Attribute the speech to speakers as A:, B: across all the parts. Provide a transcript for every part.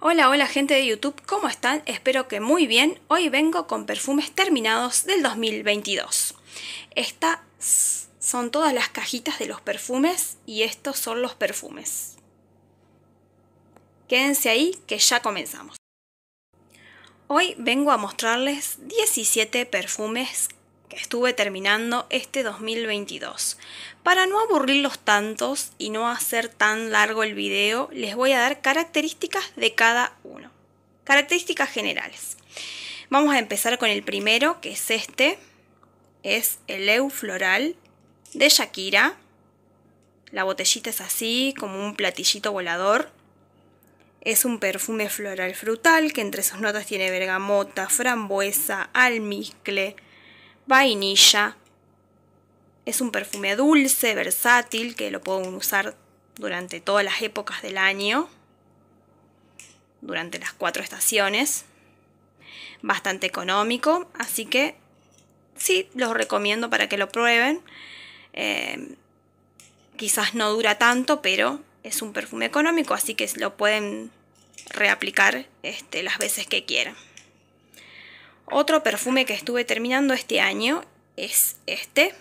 A: Hola, hola gente de YouTube, ¿cómo están? Espero que muy bien. Hoy vengo con perfumes terminados del 2022. Estas son todas las cajitas de los perfumes y estos son los perfumes. Quédense ahí que ya comenzamos. Hoy vengo a mostrarles 17 perfumes que estuve terminando este 2022. Para no aburrirlos tantos y no hacer tan largo el video, les voy a dar características de cada uno. Características generales. Vamos a empezar con el primero, que es este. Es el EU floral de Shakira. La botellita es así, como un platillito volador. Es un perfume floral frutal que entre sus notas tiene bergamota, frambuesa, almizcle, vainilla. Es un perfume dulce, versátil, que lo pueden usar durante todas las épocas del año, durante las cuatro estaciones. Bastante económico, así que sí, los recomiendo para que lo prueben. Eh, quizás no dura tanto, pero es un perfume económico, así que lo pueden reaplicar este, las veces que quieran. Otro perfume que estuve terminando este año es este,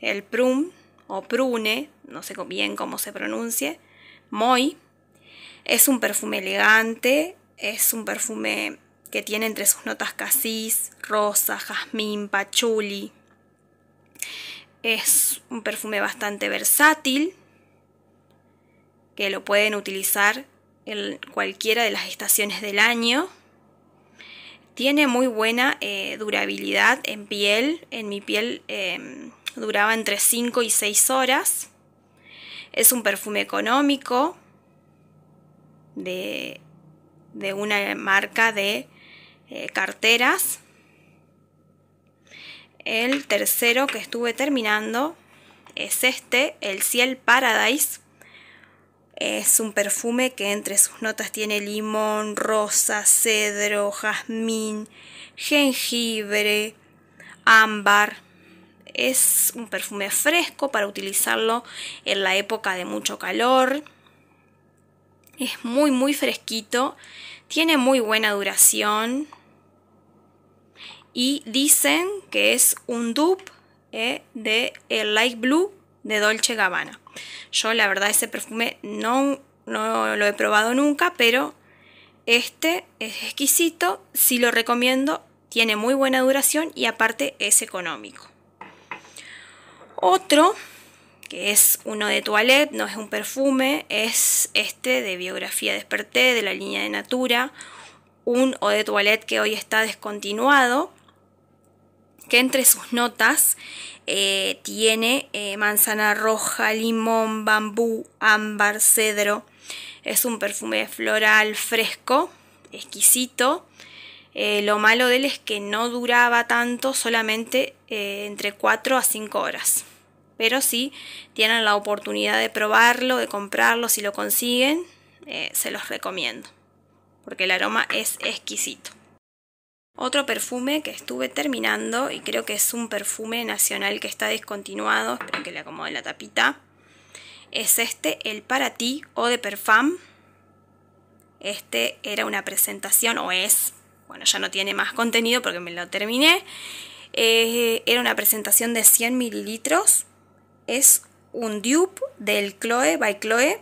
A: el Prum o Prune, no sé bien cómo se pronuncie, Moi. Es un perfume elegante, es un perfume que tiene entre sus notas casis, rosa, jazmín, pachuli. Es un perfume bastante versátil que lo pueden utilizar en cualquiera de las estaciones del año tiene muy buena eh, durabilidad en piel. En mi piel eh, duraba entre 5 y 6 horas. Es un perfume económico de, una marca de eh, carteras. El tercero que estuve terminando es este, el Ciel Paradise. Es un perfume que entre sus notas tiene limón, rosa, cedro, jazmín, jengibre, ámbar. Es un perfume fresco para utilizarlo en la época de mucho calor. Es muy muy fresquito, tiene muy buena duración y dicen que es un dupe eh, de el light blue de Dolce Gabbana. Yo la verdad ese perfume no, no lo he probado nunca, pero este es exquisito, sí lo recomiendo, tiene muy buena duración y aparte es económico. Otro, que es uno de Toilette, no es un perfume, es este de Biografía Desperté, de la línea de Natura, un o de Toilette que hoy está descontinuado, que entre sus notas eh, tiene eh, manzana roja, limón, bambú, ámbar, cedro. Es un perfume floral fresco, exquisito. Eh, lo malo de él es que no duraba tanto, solamente entre 4 a 5 horas. Pero si tienen la oportunidad de probarlo, de comprarlo, si lo consiguen, se los recomiendo. Porque el aroma es exquisito. Otro perfume que estuve terminando y creo que es un perfume nacional que está descontinuado, espero que le acomode la tapita, es este, el Para Ti o de perfum. Este era una presentación, o es, bueno, ya no tiene más contenido porque me lo terminé. Eh, era una presentación de 100 mililitros. Es un dupe del Chloe by Chloe.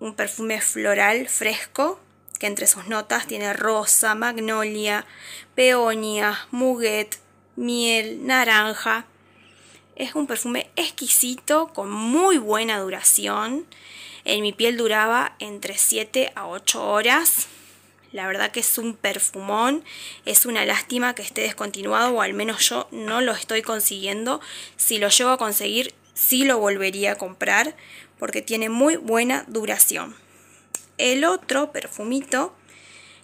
A: Un perfume floral fresco que entre sus notas tiene rosa, magnolia, peonia, muguet, miel, naranja. Es un perfume exquisito con muy buena duración. En mi piel duraba entre 7 a 8 horas. La verdad que es un perfumón. Es una lástima que esté descontinuado o al menos yo no lo estoy consiguiendo. Si lo llevo a conseguir, sí lo volvería a comprar porque tiene muy buena duración. El otro perfumito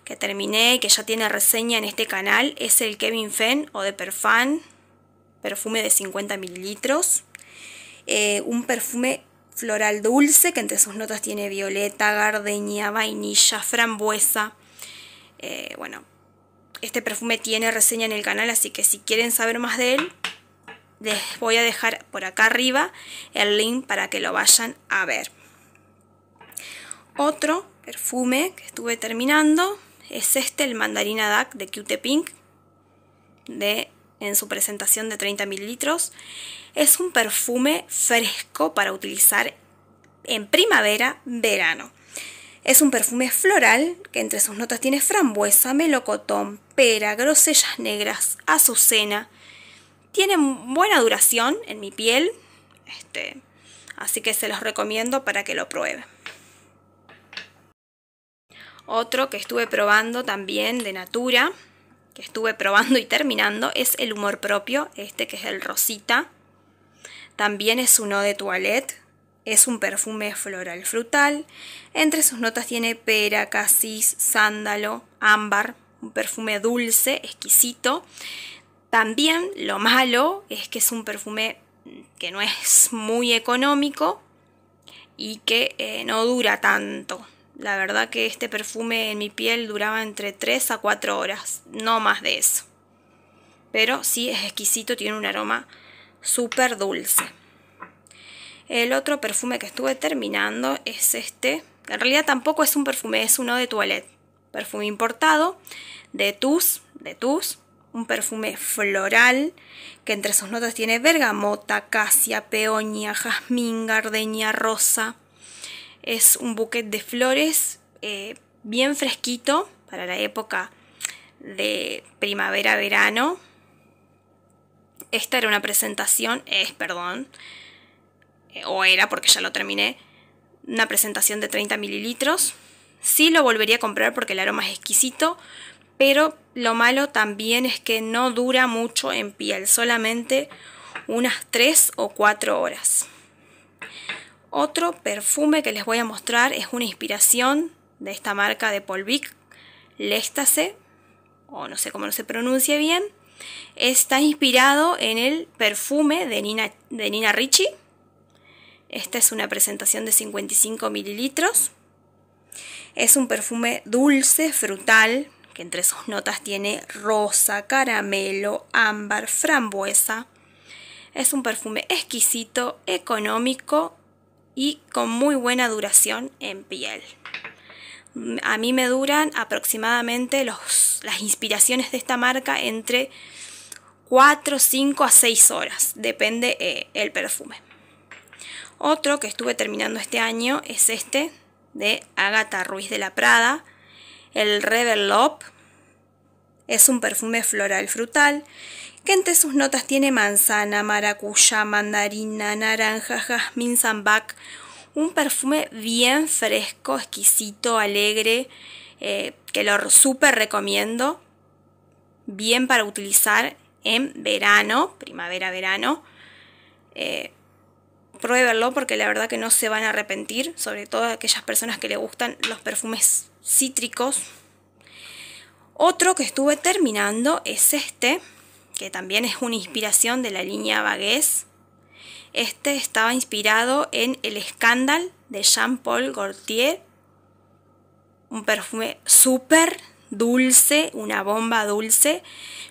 A: que terminé y que ya tiene reseña en este canal es el Kevin Fenn o de Perfan, perfume de 50 mililitros. Eh, un perfume floral dulce que entre sus notas tiene violeta, gardenia, vainilla, frambuesa. Eh, bueno, este perfume tiene reseña en el canal, así que si quieren saber más de él, les voy a dejar por acá arriba el link para que lo vayan a ver. Otro perfume que estuve terminando es este, el Mandarina Duck de Cute Pink, de, en su presentación de 30 mililitros. Es un perfume fresco para utilizar en primavera, verano. Es un perfume floral que entre sus notas tiene frambuesa, melocotón, pera, grosellas negras, azucena. Tiene buena duración en mi piel, este, así que se los recomiendo para que lo prueben. Otro que estuve probando también de Natura, que estuve probando y terminando, es el humor propio, este que es el Rosita. También es uno de toilette, es un perfume floral frutal. Entre sus notas tiene pera, casis, sándalo, ámbar, un perfume dulce, exquisito. También lo malo es que es un perfume que no es muy económico y que eh, no dura tanto, la verdad que este perfume en mi piel duraba entre 3 a 4 horas, no más de eso. Pero sí es exquisito, tiene un aroma súper dulce. El otro perfume que estuve terminando es este. En realidad tampoco es un perfume, es uno de Toilette. Perfume importado de Tus, de Tus, un perfume floral que entre sus notas tiene bergamota, acacia, peonia, jazmín, gardenia, rosa. Es un buquet de flores eh, bien fresquito para la época de primavera-verano. Esta era una presentación, es, perdón, eh, o era porque ya lo terminé, una presentación de 30 mililitros. Sí lo volvería a comprar porque el aroma es exquisito, pero lo malo también es que no dura mucho en piel, solamente unas 3 o 4 horas. Otro perfume que les voy a mostrar es una inspiración de esta marca de Polvic, Léstase, o no sé cómo no se pronuncia bien. Está inspirado en el perfume de Nina, de Nina Ricci. Esta es una presentación de 55 mililitros. Es un perfume dulce, frutal, que entre sus notas tiene rosa, caramelo, ámbar, frambuesa. Es un perfume exquisito, económico y con muy buena duración en piel. A mí me duran aproximadamente los, las inspiraciones de esta marca entre 4, 5 a 6 horas, depende eh, el perfume. Otro que estuve terminando este año es este de Agatha Ruiz de la Prada, el Rebel es un perfume floral frutal que entre sus notas tiene manzana, maracuyá, mandarina, naranja, jazmín, zambac. Un perfume bien fresco, exquisito, alegre, eh, que lo súper recomiendo. Bien para utilizar en verano, primavera-verano. Eh, porque la verdad que no se van a arrepentir, sobre todo aquellas personas que le gustan los perfumes cítricos, otro que estuve terminando es este, que también es una inspiración de la línea Vagues. Este estaba inspirado en El Escándalo de Jean-Paul Gaultier. Un perfume súper dulce, una bomba dulce.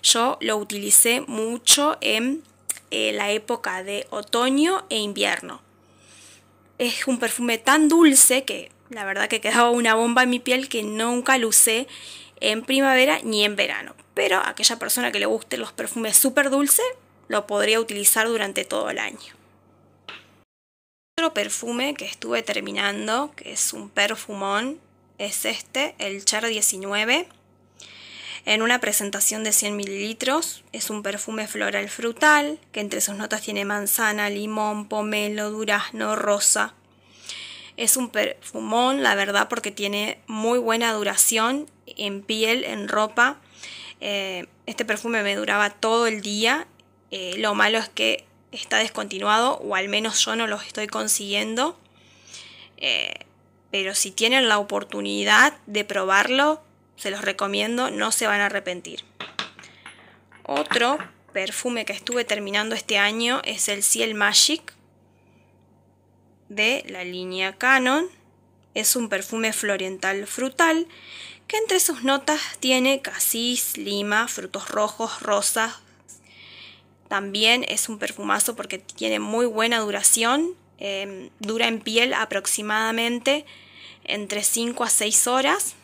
A: Yo lo utilicé mucho en eh, la época de otoño e invierno. Es un perfume tan dulce que la verdad que quedaba una bomba en mi piel que nunca lo usé en primavera ni en verano. Pero aquella persona que le gusten los perfumes súper dulces lo podría utilizar durante todo el año. Otro perfume que estuve terminando, que es un perfumón, es este, el Char 19. En una presentación de 100 mililitros, es un perfume floral frutal que entre sus notas tiene manzana, limón, pomelo, durazno, rosa, es un perfumón, la verdad, porque tiene muy buena duración en piel, en ropa. Eh, este perfume me duraba todo el día. Eh, lo malo es que está descontinuado, o al menos yo no los estoy consiguiendo. Eh, pero si tienen la oportunidad de probarlo, se los recomiendo, no se van a arrepentir. Otro perfume que estuve terminando este año es el Ciel Magic de la línea Canon. Es un perfume florental frutal que entre sus notas tiene casis, lima, frutos rojos, rosas. También es un perfumazo porque tiene muy buena duración. Em, dura en piel aproximadamente entre 5 a 6 horas.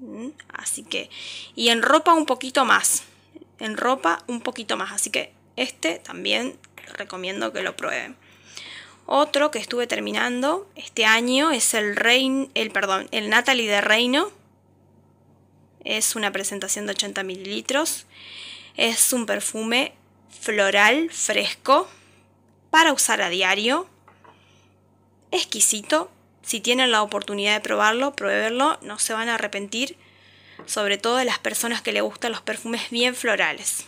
A: Mm, así que, y en ropa un poquito más. En ropa un poquito más. Así que este también recomiendo que lo prueben. Otro que estuve terminando este año es el, rey el, perdón, el Natalie de Reino. Es una presentación de 80 mililitros. Es un perfume floral, fresco, para usar a diario. Exquisito. Si tienen la oportunidad de probarlo, pruébenlo, no se van a arrepentir. Sobre todo de las personas que le gustan los perfumes bien florales.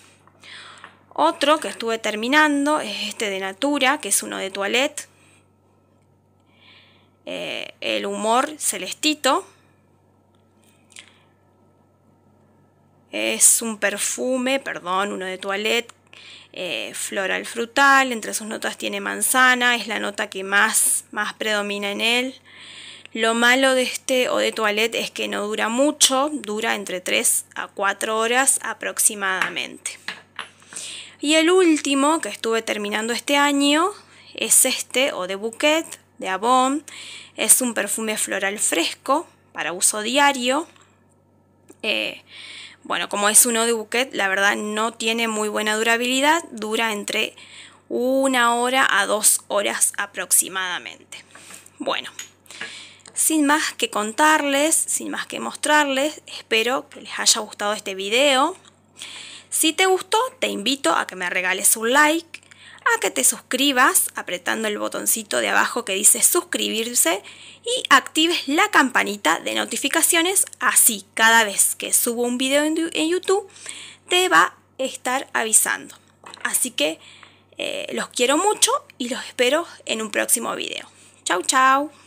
A: Otro que estuve terminando es este de Natura, que es uno de Toilette. Eh, el humor celestito. Es un perfume, perdón, uno de toilette, eh, floral frutal, entre sus notas tiene manzana, es la nota que más, más predomina en él. Lo malo de este o de toilette es que no dura mucho, dura entre 3 a 4 horas aproximadamente. Y el último que estuve terminando este año es este o de bouquet de Avon. Es un perfume floral fresco para uso diario. Eh, bueno, como es uno de bouquet, la verdad no tiene muy buena durabilidad. Dura entre una hora a dos horas aproximadamente. Bueno, sin más que contarles, sin más que mostrarles, espero que les haya gustado este video. Si te gustó, te invito a que me regales un like, a que te suscribas apretando el botoncito de abajo que dice suscribirse y actives la campanita de notificaciones. Así cada vez que subo un video en YouTube te va a estar avisando. Así que eh, los quiero mucho y los espero en un próximo video. chao chau.